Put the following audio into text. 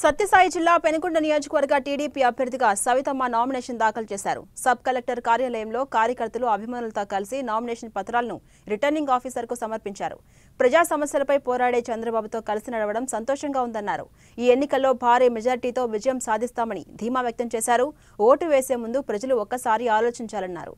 సత్యసాయి జిల్లా పెనుకొండ నియోజకవర్గ టీడీపీ అభ్యర్థిగా సవితమ్మ నామినేషన్ దాఖలు చేశారు సబ్ కలెక్టర్ కార్యాలయంలో కార్యకర్తలు అభిమానులతో కలిసి నామినేషన్ పత్రాలను రిటర్నింగ్ ఆఫీసర్కు సమర్పించారు ప్రజా సమస్యలపై పోరాడే చంద్రబాబుతో కలిసి నడవడం సంతోషంగా ఉందన్నారు ఈ ఎన్నికల్లో భారీ మెజార్టీతో విజయం సాధిస్తామని ధీమా వ్యక్తం చేశారు ఓటు వేసే ముందు ప్రజలు ఒక్కసారి ఆలోచించాలన్నారు